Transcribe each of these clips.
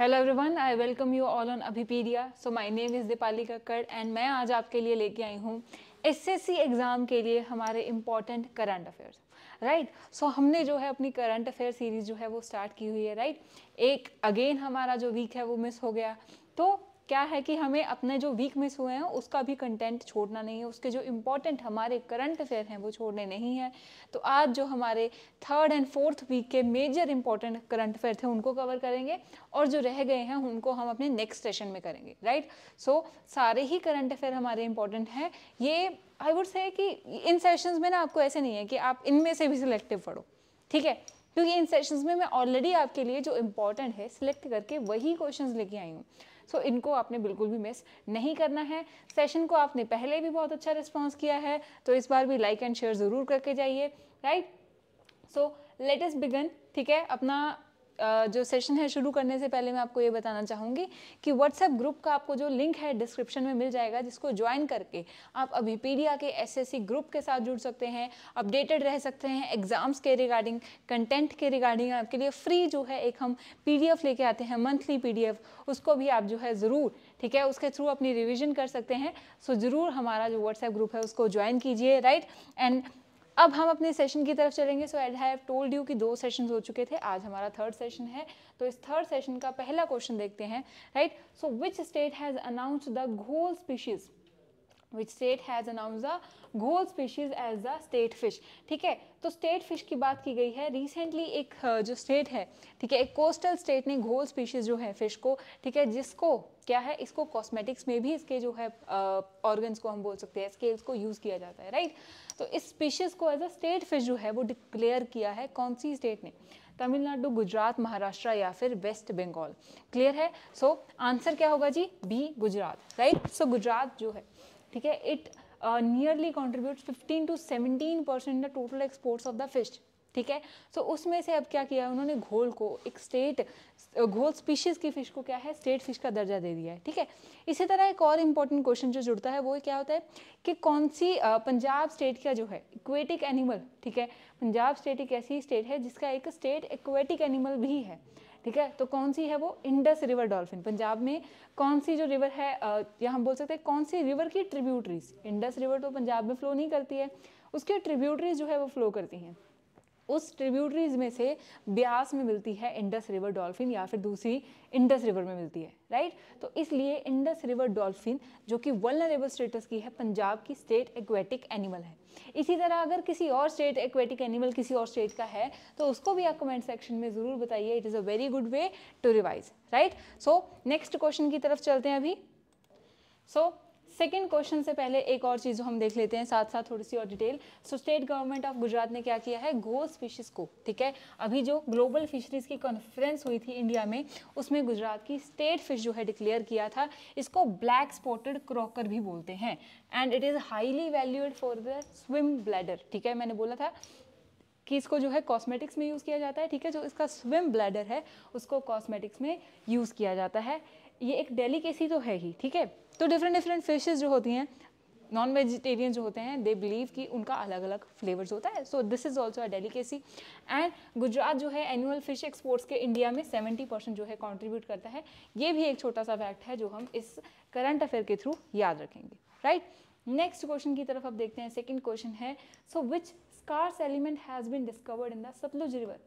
Hello everyone I welcome you all on Abhipedia so my name is Deepali Kakkar and मैं आज आपके लिए लेके आई हूँ एसएससी एग्ज़ाम के लिए हमारे important current affairs right so हमने जो है अपनी करंट अफेयर सीरीज़ जो है वो स्टार्ट की हुई है राइट right? एक अगेन हमारा जो वीक है वो मिस हो गया तो क्या है कि हमें अपने जो वीक मिस हुए हैं उसका भी कंटेंट छोड़ना नहीं है उसके जो इम्पोर्टेंट हमारे करंट अफेयर हैं वो छोड़ने नहीं है तो आज जो हमारे थर्ड एंड फोर्थ वीक के मेजर इंपॉर्टेंट करंट अफेयर थे उनको कवर करेंगे और जो रह गए हैं उनको हम अपने नेक्स्ट सेशन में करेंगे राइट सो so, सारे ही करंट अफेयर हमारे इंपॉर्टेंट हैं ये आई वुड से कि इन सेशंस में ना आपको ऐसे नहीं है कि आप इनमें से भी सिलेक्टिव पढ़ो ठीक है क्योंकि इन सेशंस में मैं ऑलरेडी आपके लिए जो इम्पोर्टेंट है सिलेक्ट करके वही क्वेश्चंस लेके आई हूँ सो इनको आपने बिल्कुल भी मिस नहीं करना है सेशन को आपने पहले भी बहुत अच्छा रिस्पॉन्स किया है तो इस बार भी लाइक एंड शेयर ज़रूर करके जाइए राइट सो लेटेस्ट बिगन ठीक है अपना जो सेशन है शुरू करने से पहले मैं आपको ये बताना चाहूँगी कि व्हाट्सएप ग्रुप का आपको जो लिंक है डिस्क्रिप्शन में मिल जाएगा जिसको ज्वाइन करके आप अभीपीडिया के एसएससी ग्रुप के साथ जुड़ सकते हैं अपडेटेड रह सकते हैं एग्जाम्स के रिगार्डिंग कंटेंट के रिगार्डिंग आपके लिए फ्री जो है एक हम पी लेके आते हैं मंथली पी उसको भी आप जो है ज़रूर ठीक है उसके थ्रू अपनी रिविजन कर सकते हैं सो ज़रूर हमारा जो व्हाट्सएप ग्रुप है उसको ज्वाइन कीजिए राइट एंड अब हम अपने सेशन की तरफ चलेंगे so I have told you कि दो सेशन हो चुके थे आज हमारा थर्ड सेशन है तो इस थर्ड सेशन का पहला क्वेश्चन देखते हैं right so which state has announce the ghol species which state has announce the ghol species as the state fish ठीक है तो स्टेट फिश की बात की गई है रिसेंटली एक uh, जो स्टेट है ठीक है एक कोस्टल स्टेट ने घोल स्पीशीज जो है फिश को ठीक है जिसको क्या है इसको कॉस्मेटिक्स में भी इसके जो है ऑर्गन्स uh, को हम बोल सकते हैं स्केल्स को यूज़ किया जाता है राइट तो इस स्पीशीज़ को एज अ स्टेट फिश जो है वो डिक्लेयर किया है कौन सी स्टेट ने तमिलनाडु गुजरात महाराष्ट्र या फिर वेस्ट बंगाल क्लियर है सो so, आंसर क्या होगा जी B Gujarat right so Gujarat जो है ठीक है it nearly contribute fifteen to seventeen percent the total exports of the fish ठीक है सो so, उसमें से अब क्या किया है उन्होंने घोल को एक स्टेट uh, घोल स्पीशीज़ की फ़िश को क्या है स्टेट फिश का दर्जा दे दिया है ठीक है इसी तरह एक और इंपॉर्टेंट क्वेश्चन जो जुड़ता है वो क्या होता है कि कौन सी uh, पंजाब स्टेट का जो है इक्वेटिक एनिमल ठीक है पंजाब स्टेट एक ऐसी स्टेट है जिसका एक स्टेट इक्वेटिक एनिमल भी है ठीक है तो कौन सी है वो इंडस रिवर डॉल्फिन पंजाब में कौन सी जो रिवर है या हम बोल सकते हैं कौन सी रिवर की ट्रिब्यूटरीज इंडस रिवर तो पंजाब में फ्लो नहीं करती है उसकी ट्रिब्यूटरीज जो है वो फ्लो करती हैं उस ट्रिब्यूटरीज में से ब्यास में मिलती है इंडस रिवर डॉल्फिन या फिर दूसरी इंडस रिवर में मिलती है राइट तो इसलिए इंडस रिवर डॉल्फिन जो कि वलनरेबल स्टेटस की है पंजाब की स्टेट एक्वेटिक एनिमल है इसी तरह अगर किसी और स्टेट एक्वेटिक एनिमल किसी और स्टेट का है तो उसको भी आप कमेंट सेक्शन में ज़रूर बताइए it is a very good way to revise right so next question की तरफ चलते हैं अभी सो so, सेकेंड क्वेश्चन से पहले एक और चीज़ हम देख लेते हैं साथ साथ थोड़ी सी और detail so state government of Gujarat ने क्या किया है गो फिशेस को ठीक है अभी जो ग्लोबल फिशरीज की कॉन्फ्रेंस हुई थी इंडिया में उसमें गुजरात की स्टेट फिश जो है डिक्लेयर किया था इसको ब्लैक स्पॉटेड क्रॉकर भी बोलते हैं and it is highly valued for the swim bladder ठीक है मैंने बोला था कि इसको जो है कॉस्मेटिक्स में यूज़ किया जाता है ठीक है जो इसका स्विम ब्लैडर है उसको कॉस्मेटिक्स में यूज़ किया जाता है ये एक डेलीकेसी तो है ही ठीक है तो डिफरेंट डिफरेंट फिशेज़ जो होती हैं नॉन वेजिटेरियन जो होते हैं दे बिलीव कि उनका अलग अलग फ्लेवर्स होता है so this is also a delicacy and Gujarat जो है एनुअल फिश एक्सपोर्ट्स के इंडिया में सेवेंटी परसेंट जो है कॉन्ट्रीब्यूट करता है ये भी एक छोटा सा फैक्ट है जो हम इस करंट अफेयर के थ्रू याद रखेंगे राइट नेक्स्ट क्वेश्चन की तरफ आप देखते हैं सेकेंड क्वेश्चन है so which scarce element has been discovered in the Sutlej river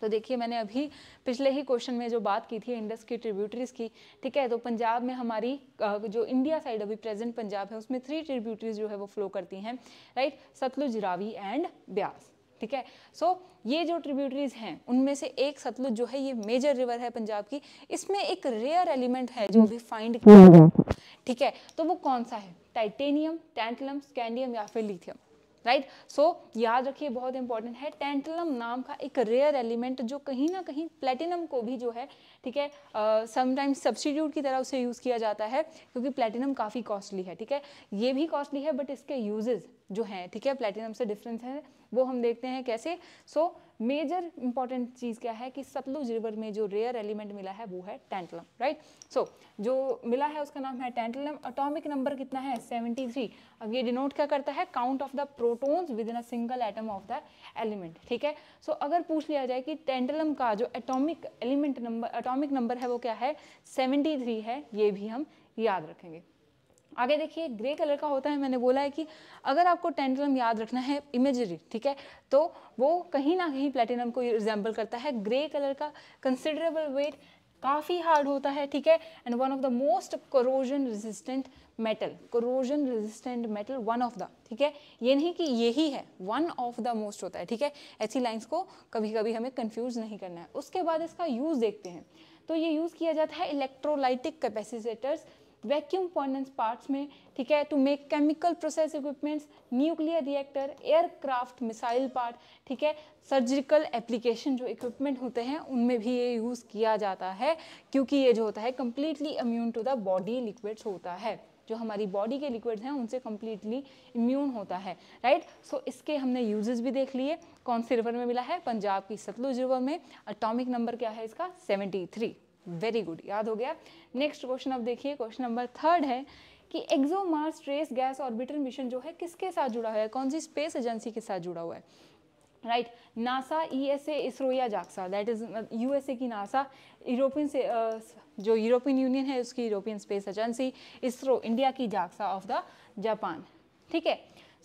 तो देखिए मैंने अभी पिछले ही क्वेश्चन में जो बात की थी इंडस की ट्रिब्यूटरीज की ठीक है तो पंजाब में हमारी जो इंडिया साइड अभी प्रेजेंट पंजाब है उसमें थ्री ट्रिब्यूटरीज जो है वो फ्लो करती हैं राइट सतलुज रावी एंड ब्यास ठीक है सो so, ये जो ट्रिब्यूटरीज हैं उनमें से एक सतलुज जो है ये मेजर रिवर है पंजाब की इसमें एक रेयर एलिमेंट है जो भी फाइंड किया ठीक है तो वो कौन सा है टाइटेनियम टैंटलम स्कैंडियम या फिर लिथियम राइट सो याद रखिए बहुत इंपॉर्टेंट है टेंटलम नाम का एक रेयर एलिमेंट जो कहीं ना कहीं प्लेटिनम को भी जो है ठीक है समटाइम्स सब्सटीट्यूट की तरह उसे यूज़ किया जाता है क्योंकि प्लेटिनम काफ़ी कॉस्टली है ठीक है ये भी कॉस्टली है बट इसके यूजेज़ जो हैं ठीक है प्लेटिनम से डिफरेंस है वो हम देखते हैं कैसे सो मेजर इंपॉर्टेंट चीज़ क्या है कि सतलुज रिवर में जो रेयर एलिमेंट मिला है वो है टेंटलम राइट सो जो मिला है उसका नाम है टेंटलम अटोमिक नंबर कितना है 73 अब ये डिनोट क्या करता है count of the protons within a single atom of the element ठीक है सो so, अगर पूछ लिया जाए कि टेंटलम का जो atomic element number atomic number है वो क्या है 73 है ये भी हम याद रखेंगे आगे देखिए ग्रे कलर का होता है मैंने बोला है कि अगर आपको टेंटलम याद रखना है इमेजरी ठीक है तो वो कहीं ना कहीं प्लेटिनम को रिजेंबल करता है ग्रे कलर का कंसिडरेबल वेट काफ़ी हार्ड होता है ठीक है and one of the most corrosion resistant metal corrosion resistant metal one of the ठीक है ये नहीं कि यही है वन ऑफ द मोस्ट होता है ठीक है ऐसी लाइंस को कभी कभी हमें कंफ्यूज नहीं करना है उसके बाद इसका यूज़ देखते हैं तो ये यूज़ किया जाता है electrolytic capacitors vacuum furnace parts में ठीक है to make chemical process equipments nuclear reactor aircraft missile part ठीक है सर्जिकल एप्लीकेशन जो इक्विपमेंट होते हैं उनमें भी ये यूज़ किया जाता है क्योंकि ये जो होता है completely immune to the body liquids होता है जो हमारी बॉडी के लिक्विड्स हैं उनसे कम्प्लीटली इम्यून होता है राइट सो so, इसके हमने यूजेस भी देख लिए कौन से रिवर में मिला है पंजाब की सतलुज रिवर में अटोमिक नंबर क्या है इसका सेवेंटी वेरी गुड याद हो गया नेक्स्ट क्वेश्चन अब देखिए क्वेश्चन नंबर थर्ड है कि ExoMars trace gas orbiter mission जो है किसके साथ जुड़ा हुआ है कौन सी स्पेस एजेंसी के साथ जुड़ा हुआ है राइट नासा ईएसए इसरो या जाक्सा दैट इज़ यूएसए की नासा यूरोपियन से uh, जो यूरोपियन यूनियन है उसकी European Space Agency ISRO India की जाक्सा ऑफ द जापान ठीक है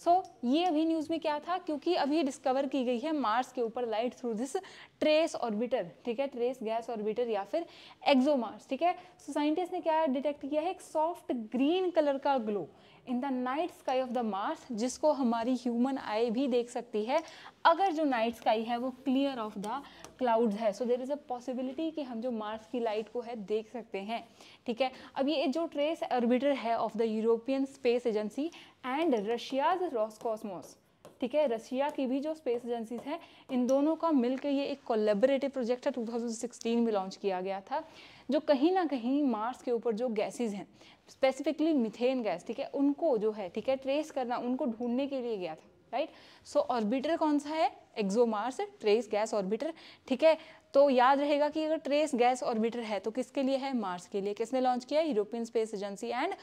सो ये अभी न्यूज़ में क्या था क्योंकि अभी डिस्कवर की गई है मार्स के ऊपर light through this trace orbiter ठीक है ट्रेस गैस ऑर्बिटर या फिर एक्जो मार्स ठीक है सो so, साइंटिस्ट ने क्या डिटेक्ट किया है एक सॉफ्ट ग्रीन कलर का glow in the night sky of the Mars जिसको हमारी ह्यूमन आई भी देख सकती है अगर जो नाइट स्काई है वो क्लियर ऑफ द क्लाउड्स है सो देर इज़ अ पॉसिबिलिटी कि हम जो मार्स की लाइट को है देख सकते हैं ठीक है अब ये जो ट्रेस ऑर्बिटर है of the European Space Agency and Russia's Roscosmos ठीक है रशिया की भी जो स्पेस एजेंसीज है इन दोनों का मिलकर ये एक कोलेबरेटिव प्रोजेक्ट है 2016 में लॉन्च किया गया था जो कहीं ना कहीं मार्स के ऊपर जो गैसेज हैं स्पेसिफिकली मिथेन गैस ठीक है उनको जो है ठीक है ट्रेस करना उनको ढूंढने के लिए गया था राइट सो ऑर्बिटर कौन सा है एक्सोमार्स ट्रेस गैस ऑर्बिटर ठीक है तो याद रहेगा कि अगर ट्रेस गैस ऑर्बिटर है तो किसके लिए है मार्स के लिए किसने लॉन्च किया European Space Agency and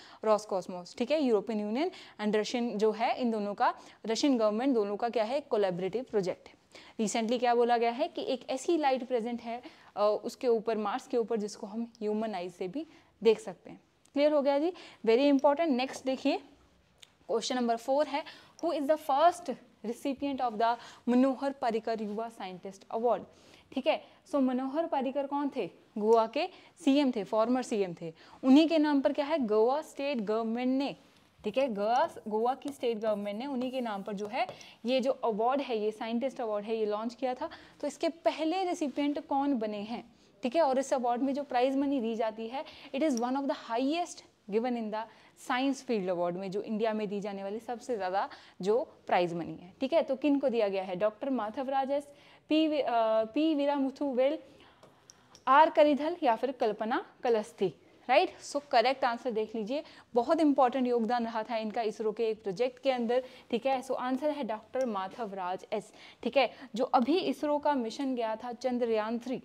Cosmos ठीक है यूरोपियन यूनियन एंड रशियन जो है इन दोनों का रशियन गवर्नमेंट दोनों का क्या है कोलेबरेटिव प्रोजेक्ट है रिसेंटली क्या बोला गया है कि एक ऐसी लाइट प्रेजेंट है उसके ऊपर मार्स के ऊपर जिसको हम ह्यूमन आई से भी देख सकते हैं क्लियर हो गया जी वेरी इंपॉर्टेंट नेक्स्ट देखिए क्वेश्चन नंबर फोर है who is the first recipient of the Manohar Parrikar Yuva scientist award ठीक है सो मनोहर पारिकर कौन थे गोवा के सीएम थे फॉर्मर सीएम थे उन्हीं के नाम पर क्या है गोवा स्टेट गवर्नमेंट ने ठीक है गोवा गोवा की स्टेट गवर्नमेंट ने उन्हीं के नाम पर जो है ये जो अवार्ड है ये साइंटिस्ट अवार्ड है ये लॉन्च किया था तो इसके पहले रेसिपियंट कौन बने हैं ठीक है और इस अवार्ड में जो प्राइज मनी दी जाती है it is one of the highest given in the science field award में जो इंडिया में दी जाने वाली सबसे ज़्यादा जो प्राइज मनी है ठीक है तो किन को दिया गया है doctor Madhav Raj S P P Veera Vel R Karidhal या फिर कल्पना कलस्थी राइट सो करेक्ट आंसर देख लीजिए बहुत इंपॉर्टेंट योगदान रहा था इनका इसरो के एक प्रोजेक्ट के अंदर ठीक है सो so, आंसर है डॉक्टर माधव राज एस ठीक है जो अभी इसरो का मिशन गया था चंद्रयान थ्री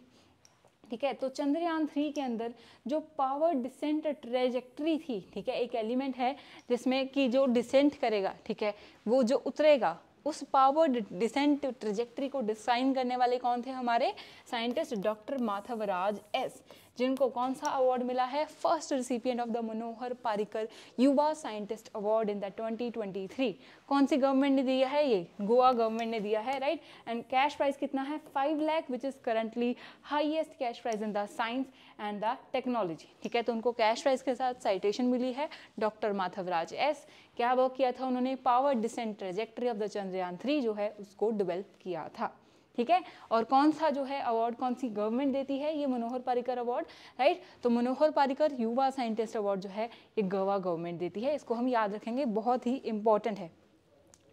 ठीक है तो चंद्रयान थ्री के अंदर जो पावर डिसेंट ट्रेजेक्ट्री थी ठीक है एक एलिमेंट है जिसमें कि जो डिसेंट करेगा ठीक है वो जो उतरेगा उस पावर डिसेंट ट्रेजेक्ट्री को डिसाइन करने वाले कौन थे हमारे साइंटिस्ट डॉक्टर माधवराज एस जिनको कौन सा अवार्ड मिला है first recipient of the Manohar Parrikar Yuva scientist award in the 2023 कौन सी गवर्नमेंट ने दिया है ये गोवा गवर्नमेंट ने दिया है राइट एंड कैश प्राइज कितना है five lakh which is currently highest cash prize in the science and the technology ठीक है तो उनको कैश प्राइज के साथ साइटेशन मिली है डॉक्टर माधवराज एस क्या वर्क किया था उन्होंने power descent trajectory of the Chandrayaan three जो है उसको डिवेल्प किया था ठीक है और कौन सा जो है अवार्ड कौन सी गवर्नमेंट देती है ये मनोहर पारिकर अवार्ड राइट तो मनोहर पारिकर युवा साइंटिस्ट अवार्ड जो है ये गोवा गवर्नमेंट देती है इसको हम याद रखेंगे बहुत ही इंपॉर्टेंट है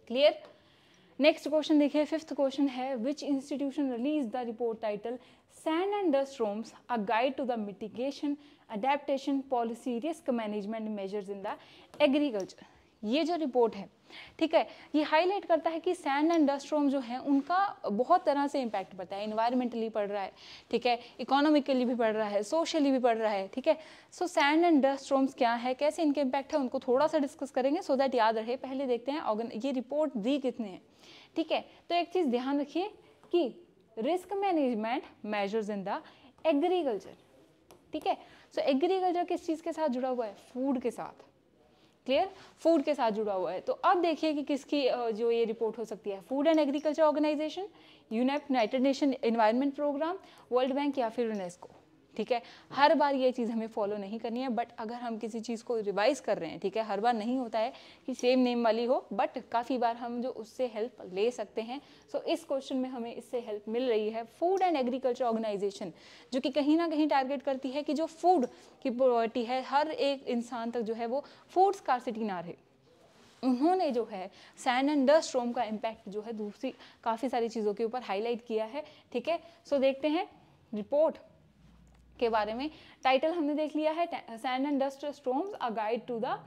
क्लियर नेक्स्ट क्वेश्चन देखिए फिफ्थ क्वेश्चन है which institution release the report title sand and dust storms a guide to the mitigation adaptation policy risk management measures in the agriculture ये जो रिपोर्ट है ठीक है ये हाईलाइट करता है कि सैंड एंड डस्ट रोम जो है उनका बहुत तरह से इम्पैक्ट पड़ता है इन्वायरमेंटली पड़ रहा है ठीक है इकोनॉमिकली भी पड़ रहा है सोशली भी पड़ रहा है ठीक है so sand and dust storms क्या है कैसे इनके इम्पैक्ट है उनको थोड़ा सा डिस्कस करेंगे सो so दैट याद रहे पहले देखते हैं ऑर्गन ये रिपोर्ट दी कितने हैं ठीक है तो एक चीज़ ध्यान रखिए कि risk management measures in the agriculture ठीक है सो एग्रीकल्चर किस चीज़ के साथ जुड़ा हुआ है फूड के साथ क्लियर फूड के साथ जुड़ा हुआ है तो अब देखिए कि किसकी जो ये रिपोर्ट हो सकती है food and agriculture organization UNEP united nation environment programme world bank या फिर यूनेस्को ठीक है हर बार ये चीज़ हमें फॉलो नहीं करनी है बट अगर हम किसी चीज़ को रिवाइज कर रहे हैं ठीक है हर बार नहीं होता है कि सेम नेम वाली हो बट काफ़ी बार हम जो उससे हेल्प ले सकते हैं सो so, इस क्वेश्चन में हमें इससे हेल्प मिल रही है फूड एंड एग्रीकल्चर ऑर्गेनाइजेशन जो कि कहीं ना कहीं टारगेट करती है कि जो फूड की प्रोवर्टी है हर एक इंसान तक जो है वो फूड स्कारसिटी ना रहे उन्होंने जो है सैंड एंड डस्ट रोम का इम्पैक्ट जो है दूसरी काफ़ी सारी चीज़ों के ऊपर हाईलाइट किया है ठीक है सो देखते हैं रिपोर्ट के बारे में टाइटल हमने देख लिया है sand and dust storms a guide to the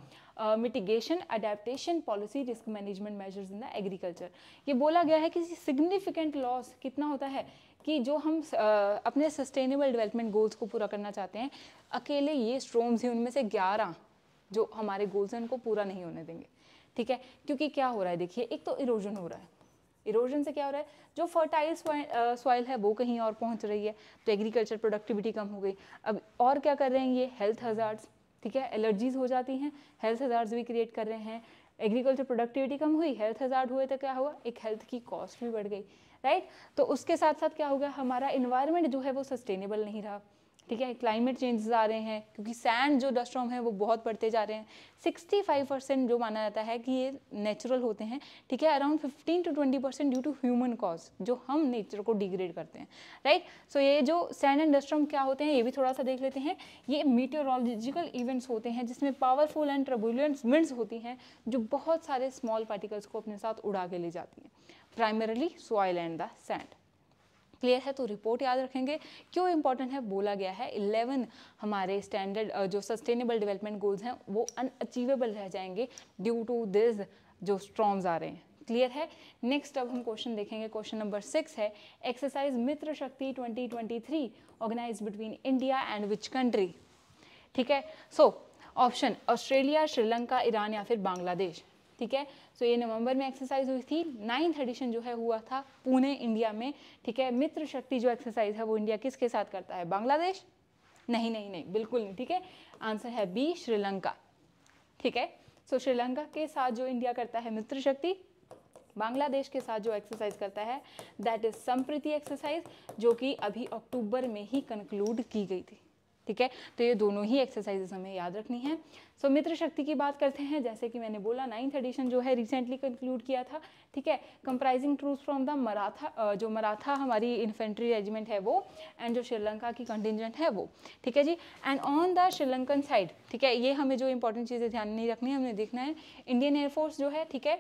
mitigation adaptation policy risk management measures in the agriculture ये बोला गया है कि सिग्निफिकेंट लॉस कितना होता है कि जो हम uh, अपने सस्टेनेबल डेवलपमेंट गोल्स को पूरा करना चाहते हैं अकेले ये स्ट्रोम्स हैं उनमें से ग्यारह जो हमारे गोल्स हैं उनको पूरा नहीं होने देंगे ठीक है क्योंकि क्या हो रहा है देखिए एक तो इरोजन हो रहा है इरोजन से क्या हो रहा है जो फर्टाइल सॉइल है वो कहीं और पहुंच रही है तो एग्रीकल्चर प्रोडक्टिविटी कम हो गई अब और क्या कर रहे हैं ये हेल्थ हजार्ड्स ठीक है एलर्जीज हो जाती हैं हेल्थ हजार्ड्स भी क्रिएट कर रहे हैं एग्रीकल्चर प्रोडक्टिविटी कम हुई हेल्थ हजार्ड हुए तो क्या हुआ एक हेल्थ की कॉस्ट भी बढ़ गई राइट तो उसके साथ साथ क्या हो गया हमारा इन्वायरमेंट जो है वो सस्टेनेबल नहीं रहा ठीक है क्लाइमेट चेंजेस आ रहे हैं क्योंकि सैंड जो डस्टॉम है वो बहुत बढ़ते जा रहे हैं 65 परसेंट जो माना जाता है कि ये नेचुरल होते हैं ठीक है around 15 to 20 percent due to human cause जो हम नेचर को डिग्रेड करते हैं राइट right? सो so ये जो सैंड एंड डस्टॉम क्या होते हैं ये भी थोड़ा सा देख लेते हैं ये मीटोरोलॉजिकल इवेंट्स होते हैं जिसमें पावरफुल एंड ट्रबुलेंट विंड्स होती हैं जो बहुत सारे स्मॉल पार्टिकल्स को अपने साथ उड़ा के ले जाती हैं primarily soil and the sand clear है तो रिपोर्ट याद रखेंगे क्यों इंपॉर्टेंट है बोला गया है इलेवन हमारे स्टैंडर्ड जो सस्टेनेबल डेवलपमेंट गोल्स हैं वो अनअचीवेबल रह जाएंगे ड्यू टू दिस जो स्ट्रॉन्ग्स आ रहे हैं क्लियर है नेक्स्ट अब हम क्वेश्चन देखेंगे क्वेश्चन नंबर सिक्स है exercise Mitra Shakti 2023 organize between India and which country ठीक है so option Australia Sri Lanka Iran या फिर बांग्लादेश ठीक है सो ये नवंबर में एक्सरसाइज हुई थी नाइन्थ एडिशन जो है हुआ था पुणे इंडिया में ठीक है मित्र शक्ति जो एक्सरसाइज है वो इंडिया किसके साथ करता है बांग्लादेश नहीं नहीं नहीं बिल्कुल नहीं ठीक है आंसर है बी श्रीलंका ठीक है सो श्रीलंका के साथ जो इंडिया करता है मित्र शक्ति बांग्लादेश के साथ जो एक्सरसाइज करता है दैट इज संप्रीति एक्सरसाइज जो कि अभी अक्टूबर में ही कंक्लूड की गई थी ठीक है तो ये दोनों ही एक्सरसाइजेस हमें याद रखनी है सो so, मित्र शक्ति की बात करते हैं जैसे कि मैंने बोला नाइन्थ एडिशन जो है रिसेंटली कंक्लूड किया था ठीक है comprising troops from the Maratha जो मराठा हमारी इन्फेंट्री रेजिमेंट है वो एंड जो श्रीलंका की कंटिजेंट है वो ठीक है जी and on the Sri Lankan side ठीक है ये हमें जो इंपॉर्टेंट चीज़ें ध्यान नहीं रखनी है हमें देखना है इंडियन एयरफोर्स जो है ठीक है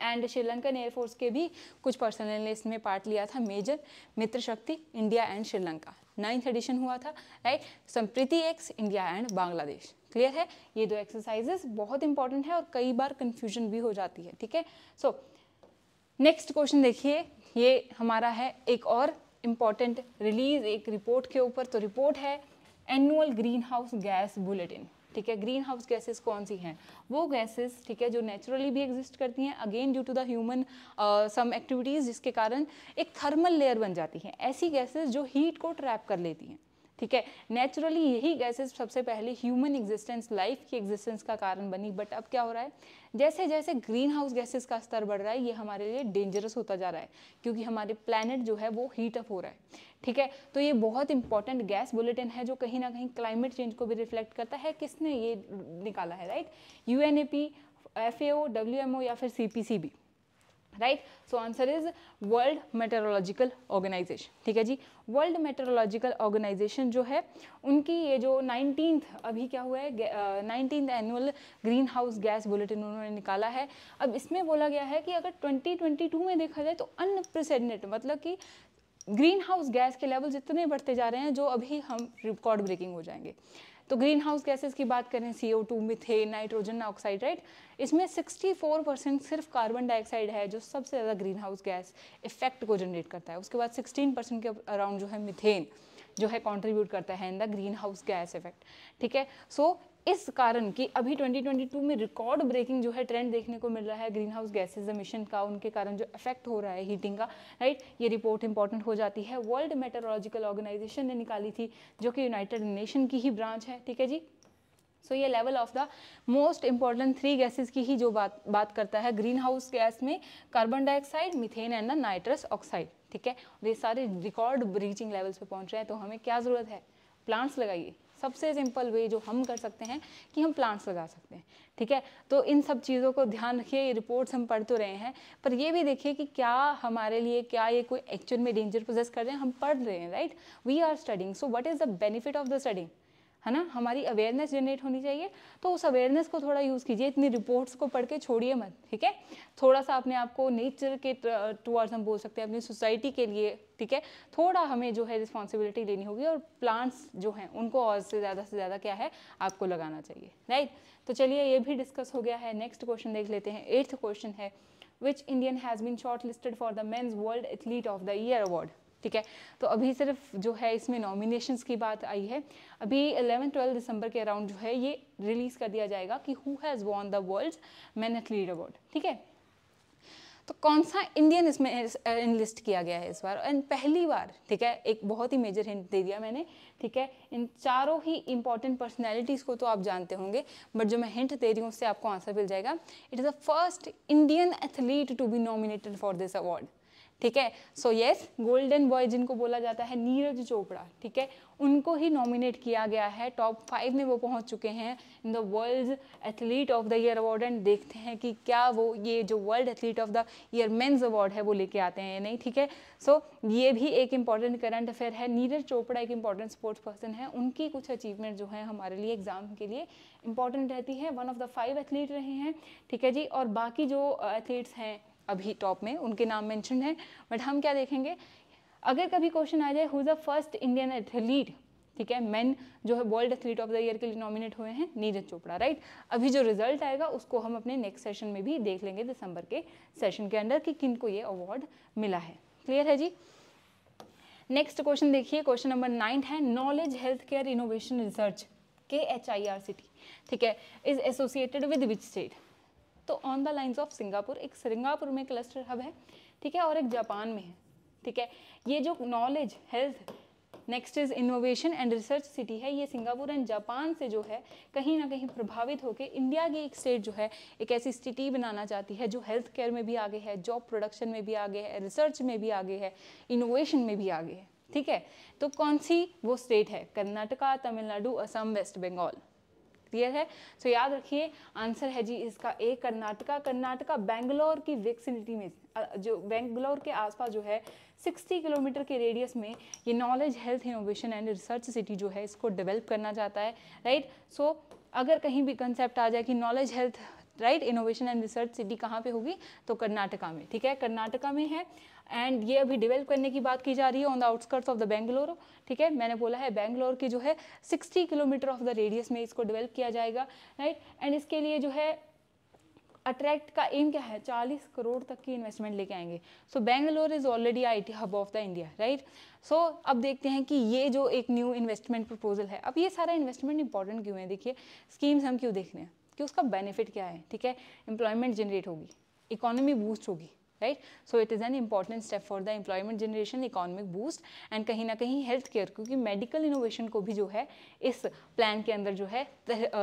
एंड श्रीलंकन एयरफोर्स के भी कुछ पर्सनल ने इसमें पार्ट लिया था major Mitra Shakti India and Sri Lanka ninth edition हुआ था right Sampriti X India and Bangladesh clear है ये दो एक्सरसाइजेस बहुत इंपॉर्टेंट है और कई बार कन्फ्यूजन भी हो जाती है ठीक है सो नेक्स्ट क्वेश्चन देखिए ये हमारा है एक और इम्पॉर्टेंट रिलीज एक रिपोर्ट के ऊपर तो रिपोर्ट है annual green house gas bulletin ठीक है ग्रीन हाउस गैसेज कौन सी हैं वो गैसेज ठीक है जो नेचुरली भी एग्जिस्ट करती हैं again due to the human some activities जिसके कारण एक थर्मल लेयर बन जाती है ऐसी गैसेज जो हीट को ट्रैप कर लेती हैं ठीक है नेचुरली यही गैसेस सबसे पहले ह्यूमन एग्जिस्टेंस लाइफ की एग्जिस्टेंस का कारण बनी बट अब क्या हो रहा है जैसे जैसे ग्रीन हाउस गैसेज का स्तर बढ़ रहा है ये हमारे लिए डेंजरस होता जा रहा है क्योंकि हमारे प्लानट जो है वो हीट अप हो रहा है ठीक है तो ये बहुत इंपॉर्टेंट गैस बुलेटिन है जो कहीं ना कहीं क्लाइमेट चेंज को भी रिफ्लेक्ट करता है किसने ये निकाला है right U N A P F A W M O या फिर C P C B right so answer is world meteorological organization ठीक है जी वर्ल्ड मेटरोलॉजिकल ऑर्गेनाइजेशन जो है उनकी ये जो नाइनटीन अभी क्या हुआ है nineteen annual green house gas bulletin उन्होंने निकाला है अब इसमें बोला गया है कि अगर 2022 में देखा जाए तो अनप्रेसिडेंट मतलब कि ग्रीन हाउस गैस के लेवल जितने बढ़ते जा रहे हैं जो अभी हम रिकॉर्ड ब्रेकिंग हो जाएंगे तो ग्रीन हाउस गैसेज की बात करें C O two methane nitrogen oxide right इसमें 64 परसेंट सिर्फ कार्बन डाइऑक्साइड है जो सबसे ज़्यादा ग्रीन हाउस गैस इफेक्ट को जनरेट करता है उसके बाद 16 परसेंट के अराउंड जो है मिथेन जो है कंट्रीब्यूट करता है in the green house gas effect ठीक है सो इस कारण कि अभी 2022 में रिकॉर्ड ब्रेकिंग जो है ट्रेंड देखने को मिल रहा है ग्रीन हाउस गैसेज एमिशन का उनके कारण जो इफेक्ट हो रहा है हीटिंग का राइट ये रिपोर्ट इंपॉर्टेंट हो जाती है वर्ल्ड मेटरोलॉजिकल ऑर्गेनाइजेशन ने निकाली थी जो कि यूनाइटेड नेशन की ही ब्रांच है ठीक है जी सो so, ये level of the most important three gases की ही जो बात बात करता है ग्रीन हाउस गैस में carbon dioxide methane and nitrous oxide ठीक है ये सारे रिकॉर्ड ब्रीचिंग लेवल्स पे पहुंच रहे हैं तो हमें क्या ज़रूरत है प्लांट्स लगाइए सबसे सिंपल वे जो हम कर सकते हैं कि हम प्लांट्स लगा सकते हैं ठीक है तो इन सब चीज़ों को ध्यान रखिए ये रिपोर्ट्स हम पढ़ तो रहे हैं पर ये भी देखिए कि क्या हमारे लिए क्या ये कोई एक्चुअल में डेंजर प्रोसेस कर रहे हैं हम पढ़ रहे हैं right we are studying so what is the benefit of the studying है ना हमारी अवेयरनेस जनरेट होनी चाहिए तो उस अवेयरनेस को थोड़ा यूज़ कीजिए इतनी रिपोर्ट्स को पढ़ के छोड़िए मत ठीक है थोड़ा सा अपने आप को नेचर के टूअर्स हम बोल सकते हैं अपनी सोसाइटी के लिए ठीक है थोड़ा हमें जो है रिस्पॉन्सिबिलिटी लेनी होगी और प्लांट्स जो हैं उनको और से ज़्यादा से ज़्यादा क्या है आपको लगाना चाहिए राइट तो चलिए ये भी डिस्कस हो गया है नेक्स्ट क्वेश्चन देख लेते हैं एट्थ क्वेश्चन है which Indian has been short listed for the men's world athlete of the year award ठीक है तो अभी सिर्फ जो है इसमें नॉमिनेशंस की बात आई है अभी 11 12 दिसंबर के अराउंड जो है ये रिलीज़ कर दिया जाएगा कि who has won the world man athlete lead award ठीक है तो कौन सा इंडियन इसमें इनलिस्ट किया गया है इस बार एंड पहली बार ठीक है एक बहुत ही मेजर हिंट दे दिया मैंने ठीक है इन चारों ही इंपॉर्टेंट पर्सनैलिटीज़ को तो आप जानते होंगे बट जो मैं हिंट दे रही हूँ उससे आपको आंसर मिल जाएगा it is the first Indian athlete to be nominated for this award ठीक है सो यस गोल्डन बॉय जिनको बोला जाता है नीरज चोपड़ा ठीक है उनको ही नॉमिनेट किया गया है टॉप फाइव में वो पहुंच चुके हैं in the world athlete of the year award and देखते हैं कि क्या वो ये जो world athlete of the year men's award है वो लेके आते हैं या नहीं ठीक है सो so, ये भी एक इंपॉर्टेंट करंट अफेयर है नीरज चोपड़ा एक इंपॉर्टेंट स्पोर्ट्स पर्सन है उनकी कुछ अचीवमेंट जो है हमारे लिए एग्जाम के लिए इंपॉर्टेंट रहती है one of the five athlete रहे हैं ठीक है जी और बाकी जो एथलीट्स हैं अभी टॉप में उनके नाम मेंशन है बट हम क्या देखेंगे अगर कभी क्वेश्चन आ जाए who the first Indian athlete ठीक है मैन जो है world athlete of the year के लिए नॉमिनेट हुए हैं नीरज चोपड़ा राइट अभी जो रिजल्ट आएगा उसको हम अपने नेक्स्ट सेशन में भी देख लेंगे दिसंबर के सेशन के अंदर कि किन को ये अवार्ड मिला है क्लियर है जी नेक्स्ट क्वेश्चन देखिए क्वेश्चन नंबर नाइन्थ है knowledge health care innovation research K H I R C T ठीक है is associated with which state तो on the lines of Singapore एक सिंगापुर में क्लस्टर हब है ठीक है और एक जापान में है ठीक है ये जो knowledge health next is innovation and research city है ये सिंगापुर एंड जापान से जो है कहीं ना कहीं प्रभावित होकर इंडिया की एक स्टेट जो है एक ऐसी सिटी बनाना चाहती है जो हेल्थ केयर में भी आगे है जॉब प्रोडक्शन में भी आगे है रिसर्च में भी आगे है इनोवेशन में भी आगे है ठीक है तो कौन सी वो स्टेट है कर्नाटका तमिलनाडु असम वेस्ट बंगाल क्लियर है सो so, याद रखिए आंसर है जी इसका ए कर्नाटका कर्नाटका बेंगलोर की वैक्सीनिटी में जो बेंगलोर के आसपास जो है 60 किलोमीटर के रेडियस में ये knowledge health innovation and research city जो है इसको डेवलप करना चाहता है राइट right? सो so, अगर कहीं भी कंसेप्ट आ जाए कि knowledge health right innovation and research city कहाँ पे होगी तो कर्नाटका में ठीक है कर्नाटका में है एंड ये अभी डेवलप करने की बात की जा रही है on the outskirts of the Bangalore ठीक है मैंने बोला है बेंगलोर की जो है sixty kilometer of the radius में इसको डेवलप किया जाएगा राइट एंड इसके लिए जो है अट्रैक्ट का एम क्या है 40 करोड़ तक की इन्वेस्टमेंट लेके आएंगे so Bangalore is already I T hub of the India right so अब देखते हैं कि ये जो एक न्यू इन्वेस्टमेंट प्रपोजल है अब ये सारा इन्वेस्टमेंट इंपॉर्टेंट क्यों है देखिए स्कीम्स हम क्यों देख रहे हैं कि उसका बेनिफिट क्या है ठीक है एम्प्लॉयमेंट जनरेट होगी इकोनॉमी बूस्ट होगी right so it is an important step for the employment generation economic boost and कहीं ना कहीं हेल्थ केयर क्योंकि मेडिकल इनोवेशन को भी जो है इस प्लान के अंदर जो है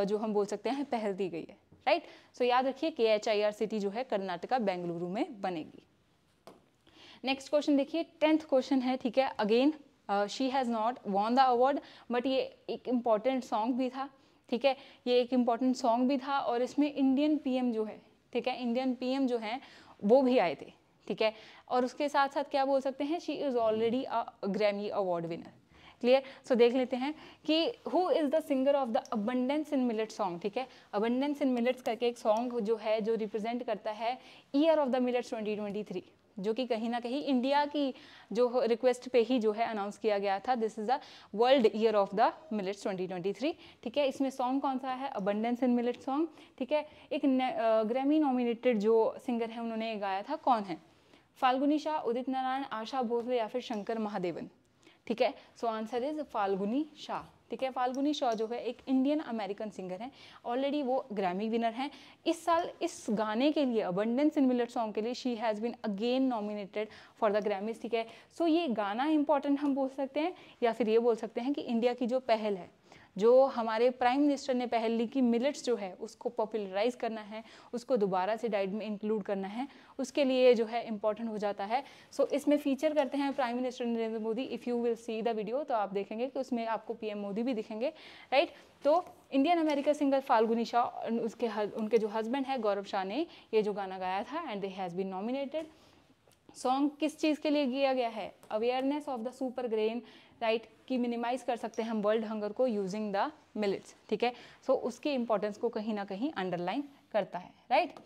जो हम बोल सकते हैं पहल दी गई है राइट right? सो so, याद रखिए के एच आई आर सिटी जो है कर्नाटका बेंगलुरु में बनेगी नेक्स्ट क्वेश्चन देखिए टेंथ क्वेश्चन है ठीक है again she has not won the award but ये एक इम्पॉर्टेंट सॉन्ग भी था ठीक है ये एक इम्पॉर्टेंट सॉन्ग भी था और इसमें इंडियन पीएम जो है ठीक है इंडियन पीएम जो है वो भी आए थे ठीक है और उसके साथ साथ क्या बोल सकते हैं she is already a Grammy award winner clear so देख लेते हैं कि who is the singer of the abundance in millet song ठीक है अबंडेंस इन मिलेट्स करके एक सॉन्ग जो है जो रिप्रेजेंट करता है ईयर ऑफ द मिलेट्स 2023 जो कि कहीं ना कहीं इंडिया की जो रिक्वेस्ट पे ही जो है अनाउंस किया गया था this is the world year of the millets 2023 ठीक है इसमें सॉन्ग कौन सा है अबंडेंस इन मिलेट सॉन्ग ठीक है एक ग्रैमी नॉमिनेटेड जो सिंगर है उन्होंने गाया था कौन है फाल्गुनी शाह उदित नारायण आशा भोसले या फिर शंकर महादेवन ठीक है so answer is Falguni Shah ठीक है फाल्गुनी शॉ जो है एक इंडियन अमेरिकन सिंगर है ऑलरेडी वो ग्रैमी विनर हैं इस साल इस गाने के लिए अबंडेंस इन मिलर सॉन्ग के लिए she has been again nominated for the Grammys ठीक है सो so, ये गाना इंपॉर्टेंट हम बोल सकते हैं या फिर ये बोल सकते हैं कि इंडिया की जो पहल है जो हमारे प्राइम मिनिस्टर ने पहल ली कि मिलेट्स जो है उसको पॉपुलराइज करना है उसको दोबारा से डाइट में इंक्लूड करना है उसके लिए जो है इंपॉर्टेंट हो जाता है सो so, इसमें फीचर करते हैं prime minister Narendra Modi if you will see the video तो आप देखेंगे कि उसमें आपको पी मोदी भी दिखेंगे राइट तो Indian America singer Falguni Shah उसके उनके जो हस्बैंड है गौरव शाह ने ये जो गाना गाया था and they has been nominated song किस चीज़ के लिए किया गया है awareness of the super grain right right? कि मिनिमाइज कर सकते हैं हम वर्ल्ड हंगर को यूजिंग द मिलिट्स ठीक है सो so, उसकी इंपॉर्टेंस को कहीं ना कहीं अंडरलाइन करता है राइट right?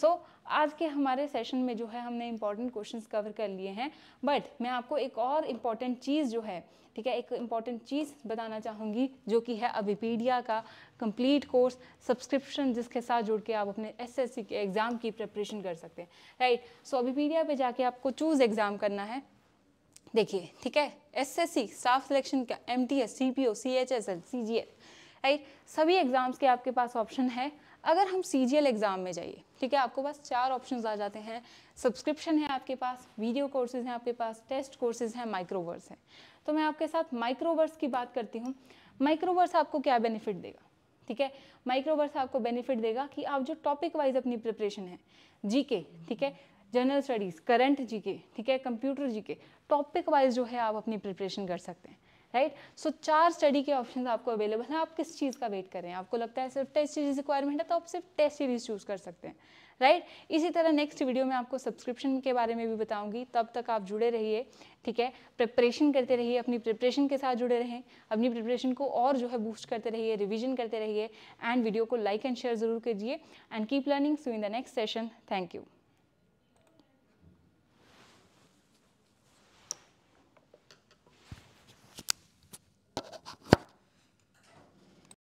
सो so, आज के हमारे सेशन में जो है हमने इंपॉर्टेंट क्वेश्चन कवर कर लिए हैं बट मैं आपको एक और इम्पॉर्टेंट चीज़ जो है ठीक है एक इम्पॉर्टेंट चीज़ बताना चाहूँगी जो कि है अविपीडिया का कंप्लीट कोर्स सब्सक्रिप्शन जिसके साथ जुड़ के आप अपने एसएससी के एग्ज़ाम की प्रिपरेशन कर सकते हैं राइट सो so, अविपीडिया पे जाके आपको चूज़ एग्ज़ाम करना है देखिए ठीक है S S C staff selection का M T S C P O C H S L C G L right सभी एग्ज़ाम्स के आपके पास ऑप्शन है अगर हम सी जी एल एग्ज़ाम में जाइए ठीक है आपको पास चार ऑप्शन आ जाते हैं सब्सक्रिप्शन है आपके पास वीडियो कोर्सेज हैं आपके पास टेस्ट कोर्सेज हैं माइक्रोवर्स हैं तो मैं आपके साथ माइक्रोवर्स की बात करती हूँ माइक्रोवर्स आपको क्या बेनिफिट देगा ठीक है माइक्रोवर्स आपको बेनिफिट देगा कि आप जो टॉपिक वाइज अपनी प्रिपरेशन है जीके ठीक है जनरल स्टडीज़ करंट जीके ठीक है कंप्यूटर जीके टॉपिक वाइज जो है आप अपनी प्रिपरेशन कर सकते हैं राइट सो so, चार स्टडी के ऑप्शन आपको अवेलेबल हैं आप किस चीज़ का वेट कर रहे हैं आपको लगता है सिर्फ टेस्ट सीरीज़ रिक्वायरमेंट है तो आप सिर्फ टेस्ट सीरीज़ चूज़ कर सकते हैं राइट right? इसी तरह नेक्स्ट वीडियो में आपको सब्सक्रिप्शन के बारे में भी बताऊंगी तब तक आप जुड़े रहिए ठीक है प्रिपरेशन करते रहिए अपनी प्रिपरेशन के साथ जुड़े रहें अपनी प्रिपरेशन को और जो है बूस्ट करते रहिए रिविजन करते रहिए एंड वीडियो को लाइक एंड शेयर ज़रूर कीजिए and keep learning see in the next session thank you